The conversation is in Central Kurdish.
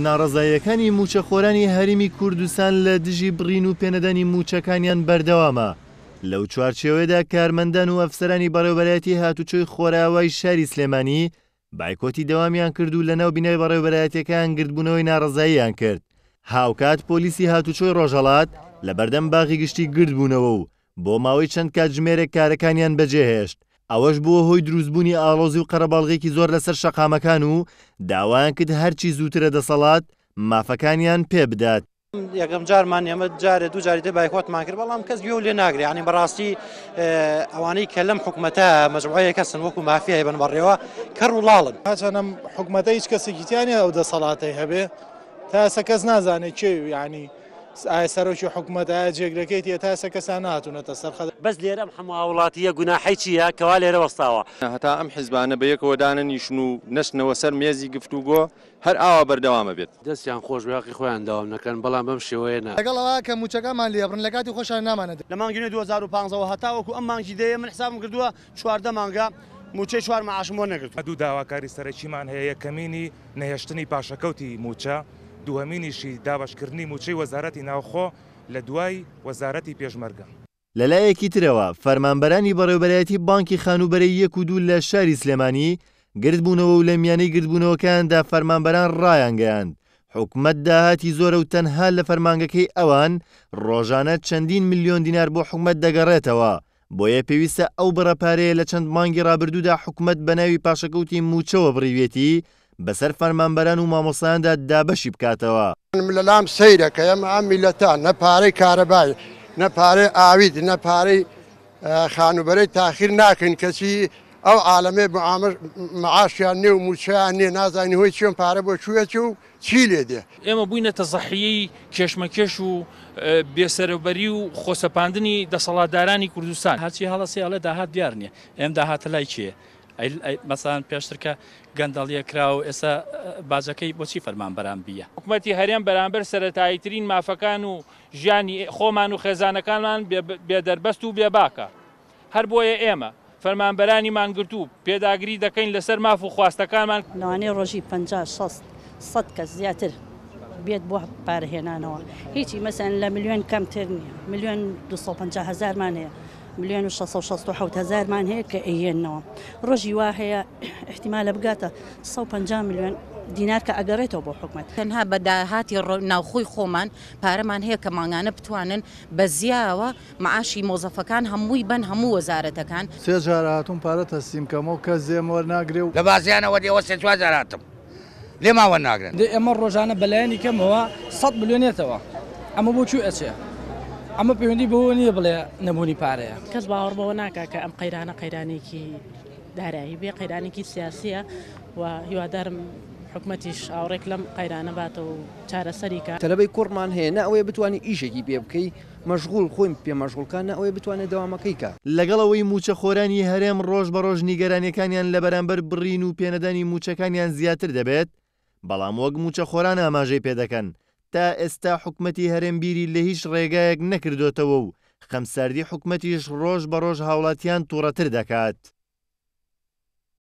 ناڕزاییەکانی موچەخۆرانی هەرمی کوردستان لە دژی بڕین و پێنەدەنی موچەکانیان بەردەوامە لەو چوارچێوێدا کارمەندان و ئەفسەرانی بەڕێوبەتی هاتوچۆی خۆراوای شاری سلێمانی بایکۆتی دەوامیان کرد و لەناو بینای بەڕێوبەتەکان گردبوونەوەی ناڕزاییان کرد هاوکات پۆلیسی هاتوچۆی ڕۆژەڵات لە بەردەم باغی گشتی گرد بوونەوە و بۆ ماوەی چەند کاتژمێرە کارەکانیان بەجێهێشت ئەوەش بووە هۆی دروستبوونی ئالۆزی و قەرەباڵغێکی زۆر لەسەر شەقامەکان و داوایان کرد هەرچی زووترە دەسەڵات مافەکانیان پێ بدات. یەکەم جارمان ئێمە جارە دوو جاری دەبای خۆتمان کرد بەڵام کەس گوێ لێ ناگری ینی بەڕاستی ئەوانەی کە لەم حکوومەتە مەجموعەیە کەسن وەکو مافیای بن بەڕێەوە کە وڵاڵن هاچەنم حکوومەتە هیچ کەسێکیتیانی ئەو دەسەڵاتی هەبێ تا ئەسە کەس نازانێت کێ ینی ئاسەرۆکی حکوومەتە جێگرەکەی تێ تاسە کەسان ناتونەتە سەرخە بەس لێرەم هەموو وڵاتیە گوناحی چیە کەوا لێرە وەستاوە هەتا ئەم حیزبانە بە یەکەوە داننیشن و نشنەوە سەر مێزی گفتوگۆ هەر ئاوا بەردەوامە بێت دەستیان خۆشبیاقی خۆیان داوام نەکەن بەڵام بەم شێوەیەە لەگەڵەوە کە موچەکەمان لێبرن لە کاتی خۆشان نامانێت لە مانگینە 2015ەوە هەتاوەکو ئەم مانگی دەیە من حسابم کردووە چواردە مانگا موچەی چوار مەعاشم بۆ نەگرت دوو داواکاری سەرەکیمان هەیە کەمینی نەهێشتنی پاشەکەوتی موچە. دوهمینیشی دابشکردنی موچەی وەزارەتی ناوخۆ لە دوای وەزارەتی پێشمەرگە. لەلایەکی ترەوە فەرمانبەرانی بەڕێوبەرەتی بانکی خانوبەرەی یەک و دوو لە شاری سلێمانی گردبوونەوە و لە میانەی گردبوونەوەکاندا فەرمانبەران ڕایانگەیاند حکومت داهاتی زۆرە و تەنها لە فەرمانگەکەی ئەوان ڕۆژانە چەندین میلیۆن دینار بۆ حکومت دەگەڕێتەوە بۆیە پێویستە ئەو بڕەپارەیە لە چەند مانگی ڕابردوودا حکومت بە ناوی پاشەکەوتی موچەوە بڕیوێتی بەسەر فەرمانبەران و مامۆسایاندا دابەشی بکاتەوە لە لام سەیرەکە ئەم ئامیلەتان نەپارەی کارەبای نەپارەی ئاوید نەپارەی خانوبەرەی تاخیر ناکەین کەسی ئەو عاالەمێ معاشیان نێ و موچیان نێ نازانانی هۆی چێن پارە بۆ چوەچ و چی لێ دێ ئێمە بووینەتە زەحیی کێشمەکێش و بێسەرەبەری و خۆسەپاندنی دەسەڵاتدارانی کوردستان هەرچی هەڵە سیاڵە داهات دیار نییە ئێم داهاتە لای چیە مەسان پێشترکە گەندەڵیە کرا و ئێستا باجەکەی بۆچی فەرمان بەرام بیە حکوومەتتی هەرێم بەرامبەر سەتاییترین مافەکان و ژیانی خۆمان و خێزانەکانمان بێدەربەست و بێباکە هەر بۆیە ئێمە فەرمانبەرانی مانگرتو پێداگری دەکەین لەسەر ماف و خواستەکانمان لەوانەیە ڕۆژی 50 600 کە زیاتر بێت بۆ پارهێنانەوە هیچی مەسەن لە میلیۆن کەمتر نیە میلیۆن 250 هزارمانەیە مليون وشاصة وشاصة وحوت هزار مان هيك هي إيه النوع رجي واهي احتمال بقاته صو بنجام مليون دينار كأجرته بحكمة تنها بداهاتي نو خوي خومن بارمان هيك ما أنا بتوانن بزياوة معاشي موظف كان هم ويبن هم وزارته كان سيزاراتهم بارت هسيم كمو كزي مور ناقريو لباسي أنا ودي وسيت وزاراتهم ليه ما ونا أجري؟ دي أمر رجعنا بلاني كم هو صد مليون توا أما بوشو أشياء ئەمە پەیوەندی بەوە نییە بڵێ نەبوونی پارەیە کەس باوەڕ بەوە ناکا کە ئەم قەیرانە قەیرانێکی دارایی بێ قەیرانێکی سیاسیە و هیوادارم حکومەتیش ئاوڕێک لەم قەیرانە باتەوە چارەسەریکە تەلبەی کوڕمان هەیە نە ئەوەیە بتانی ئیشێکی پێ بکەی مەشغول خۆیم پێمەشغولکان نە ئەوەیە بتوانێت داوامەکەیکە لەگەڵەوەی موچەخۆرانی هەرێم ڕۆژ بە ڕۆژ نیگەرانەکانیان لە بەرامبەر بڕین و پێنەدانی موچەکانیان زیاتر دەبێت بەڵام وەک موچەخۆران ئاماژەی پێدەکەن تا ئێستا حکومەتی هەرێمبیری لە هیچ ڕێگایەک نەکردوتەوە و خەمسەردی حکومەتیش ڕۆژ بە ڕۆژ هاوڵاتیان تووڕەتر دەکات.